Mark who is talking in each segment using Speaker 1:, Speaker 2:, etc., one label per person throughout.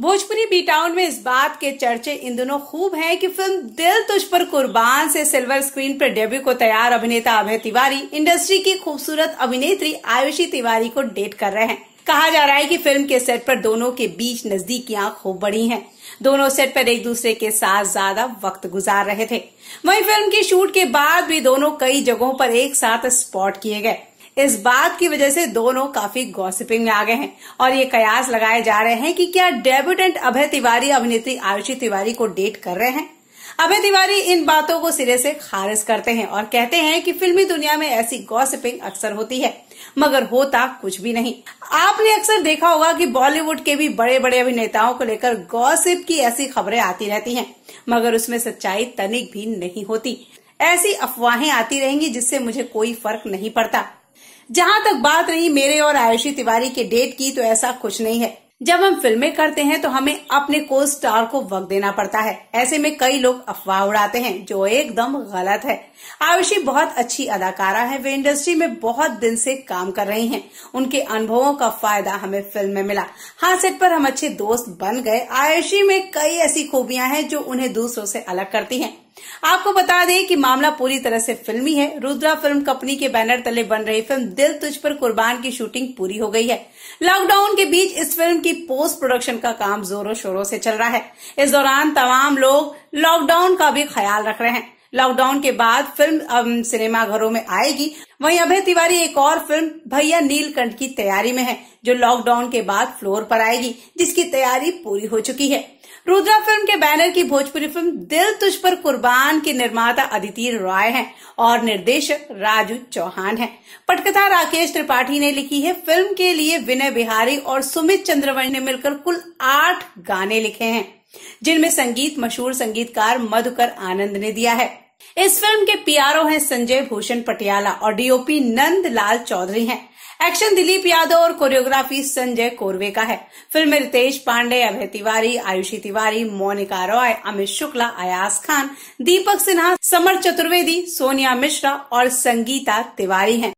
Speaker 1: Bhojpuri B town में इस बात के चर्चे इन दोनों खूब हैं कि फिल्म दिल तुझ पर कुर्बान से सिल्वर स्क्रीन पर डेब्यू को तैयार अभिनेता अभय तिवारी इंडस्ट्री की खूबसूरत अभिनेत्री आयुषी तिवारी को डेट कर रहे हैं कहा जा रहा है कि फिल्म के सेट पर दोनों के बीच नजदीकियां खूब बढ़ी हैं दोनों सेट पर एक दूसरे के साथ ज्यादा वक्त गुजार रहे थे वहीं फिल्म की शूट के बाद भी दोनों कई जगहों पर एक साथ स्पॉट किए गए इस बात की वजह से दोनों काफी गॉसिपिंग में आ गए हैं और ये कयास लगाए जा रहे हैं कि क्या डेब्यूटेंट अभय तिवारी अभिनेत्री आयुषी तिवारी को डेट कर रहे हैं अभय तिवारी इन बातों को सिरे से खारिज करते हैं और कहते हैं कि फिल्मी दुनिया में ऐसी गॉसिपिंग अक्सर होती है मगर होता कुछ भी नहीं आपने अक्सर देखा होगा कि बॉलीवुड के भी बड़े बड़े अभिनेताओं को लेकर गॉसिप की ऐसी खबरें आती रहती हैं मगर उसमें सच्चाई तनिक भी नहीं होती ऐसी अफवाहें आती रहेंगी जिससे मुझे कोई फर्क नहीं पड़ता जहां तक बात रही मेरे और आयुषी तिवारी के डेट की तो ऐसा कुछ नहीं है जब हम फिल्में करते हैं तो हमें अपने को स्टार को वक्त देना पड़ता है ऐसे में कई लोग अफवाह उड़ाते हैं जो एकदम गलत है आयुषी बहुत अच्छी अदाकारा है वे इंडस्ट्री में बहुत दिन से काम कर रही हैं। उनके अनुभवों का फायदा हमें फिल्म में मिला हाँ सेट पर हम अच्छे दोस्त बन गए आयुषी में कई ऐसी खूबियां हैं जो उन्हें दूसरों से अलग करती हैं आपको बता दें कि मामला पूरी तरह से फिल्मी है रुद्रा फिल्म कंपनी के बैनर तले बन रही फिल्म दिल तुझ पर कुर्बान की शूटिंग पूरी हो गई है लॉकडाउन के बीच इस फिल्म की पोस्ट प्रोडक्शन का काम जोरों शोरों से चल रहा है इस दौरान तमाम लोग लॉकडाउन का भी ख्याल रख रहे हैं लॉकडाउन के बाद फिल्म अब सिनेमाघरों में आएगी वहीं अभय तिवारी एक और फिल्म भैया नीलकंठ की तैयारी में है जो लॉकडाउन के बाद फ्लोर पर आएगी जिसकी तैयारी पूरी हो चुकी है रुद्रा फिल्म के बैनर की भोजपुरी फिल्म दिल तुझ पर कुर्बान के निर्माता अदिति रॉय हैं और निर्देशक राजू चौहान हैं। पटकथा राकेश त्रिपाठी ने लिखी है फिल्म के लिए विनय बिहारी और सुमित चंद्रवण ने मिलकर कुल आठ गाने लिखे हैं जिनमें संगीत मशहूर संगीतकार मधुकर आनंद ने दिया है इस फिल्म के पीआरओ हैं संजय भूषण पटियाला और डीओपी नंद लाल चौधरी हैं एक्शन दिलीप यादव और कोरियोग्राफी संजय कोरवे का है फिल्म में रितेश पांडे अभय तिवारी आयुषी तिवारी मोनिका रॉय अमित शुक्ला अयास खान दीपक सिन्हा समर चतुर्वेदी सोनिया मिश्रा और संगीता तिवारी हैं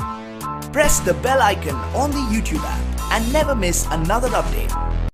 Speaker 1: press the bell icon on YouTube and never miss another update